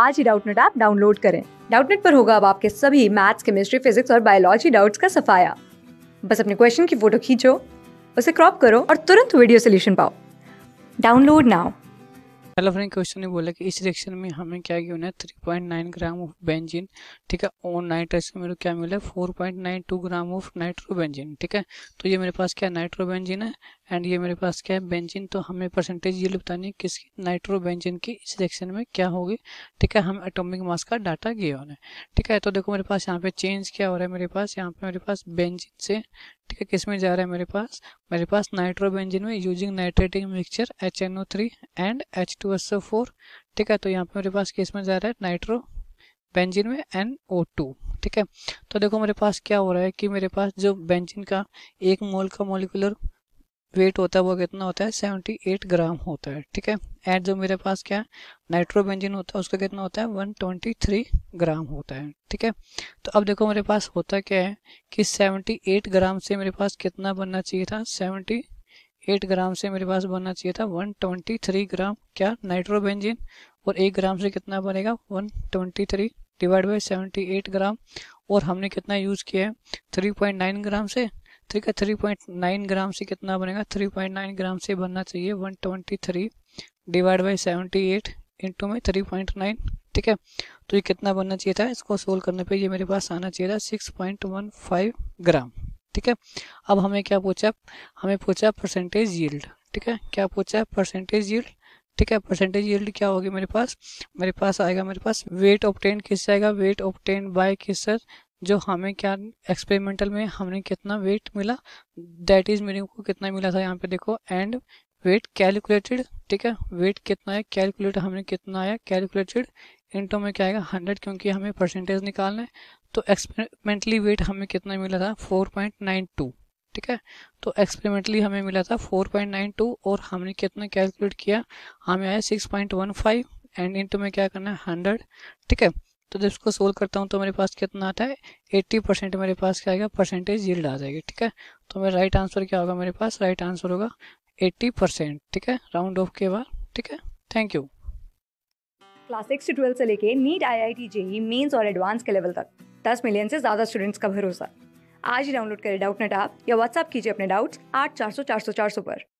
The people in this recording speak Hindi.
आज ही डाउटनेट ऐप डाउनलोड करें डाउटनेट पर होगा अब आपके सभी मैथ्स केमिस्ट्री फिजिक्स और बायोलॉजी डाउट्स का सफाया बस अपने क्वेश्चन की फोटो खींचो उसे क्रॉप करो और तुरंत वीडियो सोल्यूशन पाओ download now hello friend question ने बोला कि इस रिएक्शन में हमें क्या गिवन है 3.9 ग्राम ऑफ बेंजीन ठीक है और नाइट्रस मेरे को क्या मिला है 4.92 ग्राम ऑफ नाइट्रोबेंजीन ठीक है तो ये मेरे पास क्या नाइट्रोबेंजीन है एंड ये मेरे पास क्या है बेंजिन तो हमें परसेंटेज ये बतानी है किसकी नाइट्रो बेंजिन की इस रिएक्शन में क्या होगी ठीक है हम एटॉमिक मास का डाटा गए होने ठीक है तो देखो मेरे पास यहाँ पे चेंज क्या हो रहा है मेरे पास यहाँ पे मेरे पास बेंजिन से ठीक है किस में जा रहा है मेरे पास मेरे पास नाइट्रो बेंजिन में using nitrating mixture H N O three and H two S O four ठीक है तो यहाँ पे मेरे पास किस में जा रहा है नाइट्रो बेंजिन में एन ओ टू ठीक है तो देखो मेरे पास क्या हो रहा है कि मेरे पास जो बेंजिन का एक मोल का मोलिकुलर वेट होता है वो कितना होता है 78 ग्राम होता है ठीक है एंड जो मेरे पास क्या है नाइट्रोबेंजिन होता है उसका कितना होता है 123 ग्राम होता है ठीक है तो अब देखो मेरे पास होता क्या है कि 78 ग्राम से मेरे पास कितना बनना चाहिए था 78 ग्राम से मेरे पास बनना चाहिए था 123 ग्राम क्या नाइट्रोबेंजिन और एक ग्राम से कितना बनेगा three divide by eight gram और हमने कितना यूज़ किया है नाइन ग्राम से ठीक है थ्री पॉइंट नाइन ग्राम से कितना बनेगा थ्री पॉइंट नाइन ग्राम से बनना चाहिए one twenty three divide by seventy eight into में थ्री पॉइंट नाइन ठीक है तो ये कितना बनना चाहिए था इसको सोल्व करने पे ये मेरे पास आना चाहिए था six point one five gram ठीक है अब हमें क्या पूछा हमें पूछा परसेंटेज यील्ड ठीक है क्या पूछा परसेंटेज यील्ड ठीक है परसेंटेज यील्ड क्या होगी मेरे पास मेरे पास आएगा मेरे पास वेट ऑप्टेन किससे आएगा वेट ऑप्टेन बाय किस जो हमें क्या एक्सपेरिमेंटल में हमने कितना वेट मिला दैट इज मेरे को कितना मिला था यहाँ पे देखो एंड वेट कैलकुलेटेड ठीक है वेट कितना है कैलकुलेट हमने कितना आया कैलकुलेटेड इंटो में क्या आएगा हंड्रेड क्योंकि हमें परसेंटेज निकालना है तो एक्सपेरिमेंटली वेट हमें कितना मिला था फोर पॉइंट नाइन टू ठीक है तो एक्सपेरिमेंटली हमें मिला था फोर पॉइंट नाइन टू और हमने कितना कैलकुलेट किया हमें आया six point one five and into में क्या करना है हंड्रेड ठीक है तो जब इसको सोल्व करता हूँ तो मेरे पास कितना आता है एट्टी परसेंट मेरे पास क्या आएगा परसेंटेज यील्ड आ जाएगी ठीक है तो मेरा राइट आंसर क्या होगा मेरे पास राइट आंसर होगा एट्टी परसेंट ठीक है राउंड ऑफ के बाद ठीक है थैंक यू क्लास सिक्स से ट्वेल्थ से लेके NEET I I T JEE mains और एडवांस के लेवल तक दस मिलियन से ज़्यादा स्टूडेंट्स का भरोसा आज ही डाउनलोड करें डाउट नेट आप या व्हाट्सअप कीजिए अपने डाउट्स आठ चार सौ चार सौ चार सौ पर